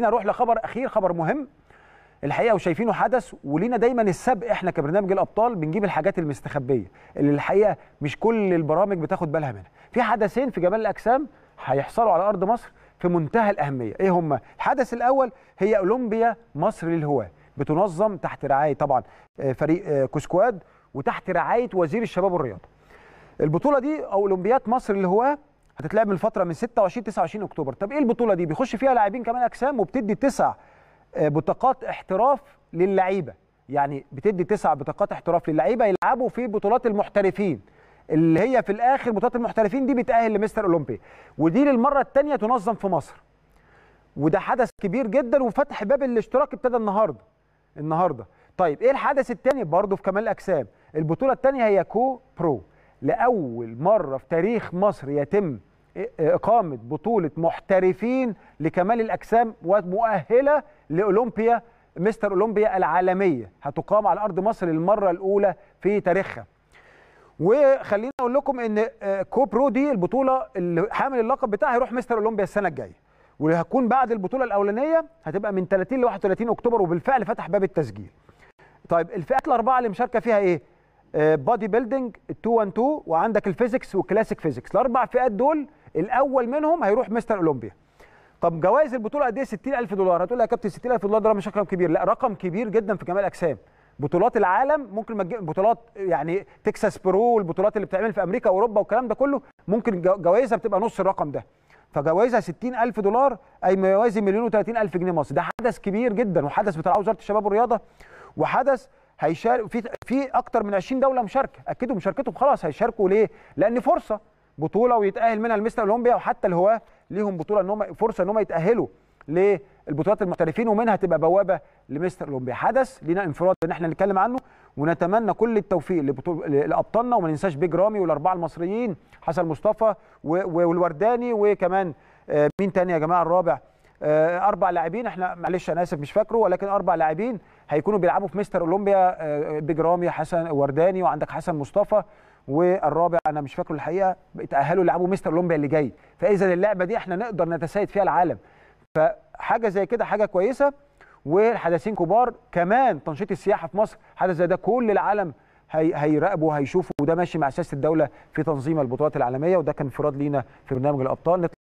نروح لخبر اخير خبر مهم الحقيقه وشايفينه حدث ولينا دايما السبق احنا كبرنامج الابطال بنجيب الحاجات المستخبيه اللي الحقيقه مش كل البرامج بتاخد بالها منها في حدثين في جمال الاجسام هيحصلوا على ارض مصر في منتهى الاهميه ايه هما الحدث الاول هي اولمبيا مصر للهواه بتنظم تحت رعايه طبعا آه، فريق آه، كوسكواد وتحت رعايه وزير الشباب والرياضه البطوله دي او اولمبياد مصر للهواه هتتلعب من الفتره من 26 29 اكتوبر طب ايه البطوله دي بيخش فيها لاعبين كمان اجسام وبتدي تسع آه، بطاقات احتراف للعيبه يعني بتدي تسع بطاقات احتراف للعيبه يلعبوا في بطولات المحترفين اللي هي في الاخر بطولات المحترفين دي بتاهل لمستر اولمبي ودي للمره الثانيه تنظم في مصر وده حدث كبير جدا وفتح باب الاشتراك ابتدى النهارده النهارده طيب ايه الحدث الثاني برضه في كمال الاجسام البطوله الثانيه هي كو برو لاول مره في تاريخ مصر يتم اقامه بطوله محترفين لكمال الاجسام ومؤهله لاولمبيا مستر اولمبيا العالميه هتقام على ارض مصر للمره الاولى في تاريخها وخلينا اقول لكم ان آه، كوبرو دي البطوله اللي حامل اللقب بتاعها هيروح مستر اولمبيا السنه الجايه وهتكون بعد البطوله الاولانيه هتبقى من 30 ل 31 اكتوبر وبالفعل فتح باب التسجيل. طيب الفئات الاربعه اللي مشاركه فيها ايه؟ بادي بيلدينج 212 وعندك الفيزيكس وكلاسيك فيزيكس، الاربع فئات دول الاول منهم هيروح مستر اولمبيا طب جوائز البطوله قد ايه 60000 دولار هتقول لي يا كابتن 60000 دولار ده مش رقم كبير لا رقم كبير جدا في جميع الاجسام بطولات العالم ممكن ما بطولات يعني تكساس برو البطولات اللي بتعمل في امريكا واوروبا والكلام ده كله ممكن جوائزها بتبقى نص الرقم ده فجوائزها 60000 دولار اي ما يوازي مليون و30000 جنيه مصري ده حدث كبير جدا وحدث بتاع وزاره الشباب والرياضه وحدث هيشارك في في اكتر من 20 دوله مشاركه اكدوا مشاركتهم خلاص هيشاركوا ليه؟ لان فرصه بطوله ويتاهل منها المستر اولمبيا وحتى الهواه ليهم بطوله ان هم فرصه ان هم يتاهلوا للبطولات المحترفين ومنها تبقى بوابه لمستر اولمبيا حدث لينا انفراد ان احنا نتكلم عنه ونتمنى كل التوفيق لابطالنا وما ننساش بيج رامي والاربعه المصريين حسن مصطفى والورداني وكمان آه، مين تاني يا جماعه الرابع آه، اربع لاعبين احنا معلش انا اسف مش فاكره ولكن اربع لاعبين هيكونوا بيلعبوا في مستر اولمبيا آه، آه، بجرامي حسن ورداني وعندك حسن مصطفى والرابع انا مش فاكره الحقيقه اتاهلوا يلعبوا مستر اولمبيا اللي جاي فاذا اللعبه دي احنا نقدر نتسيد فيها العالم فحاجه زي كده حاجه كويسه والحدثين كبار كمان تنشيط السياحه في مصر حدث زي ده كل العالم هي هيراقبوا هيشوفوا وده ماشي مع سياسه الدوله في تنظيم البطولات العالميه وده كان انفراد لينا في برنامج الابطال